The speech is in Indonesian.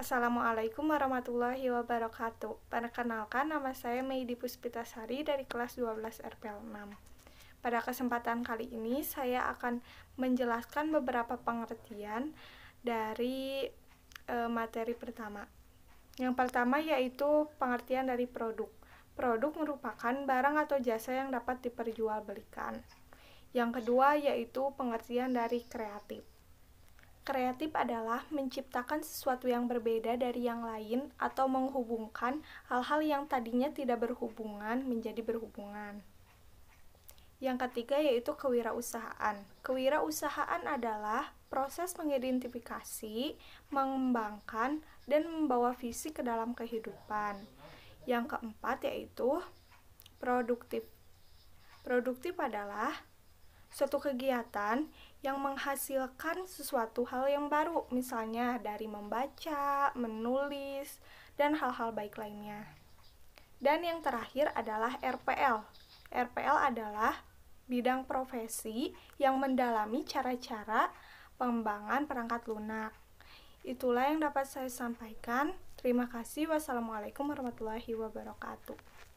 Assalamualaikum warahmatullahi wabarakatuh. Perkenalkan nama saya Meidi Puspitasari dari kelas 12 RPL 6. Pada kesempatan kali ini saya akan menjelaskan beberapa pengertian dari e, materi pertama. Yang pertama yaitu pengertian dari produk. Produk merupakan barang atau jasa yang dapat diperjualbelikan. Yang kedua yaitu pengertian dari kreatif. Kreatif adalah menciptakan sesuatu yang berbeda dari yang lain atau menghubungkan hal-hal yang tadinya tidak berhubungan menjadi berhubungan. Yang ketiga yaitu kewirausahaan. Kewirausahaan adalah proses mengidentifikasi, mengembangkan, dan membawa visi ke dalam kehidupan. Yang keempat yaitu produktif. Produktif adalah suatu kegiatan yang menghasilkan sesuatu hal yang baru, misalnya dari membaca, menulis, dan hal-hal baik lainnya. Dan yang terakhir adalah RPL. RPL adalah bidang profesi yang mendalami cara-cara pengembangan perangkat lunak. Itulah yang dapat saya sampaikan. Terima kasih. Wassalamualaikum warahmatullahi wabarakatuh.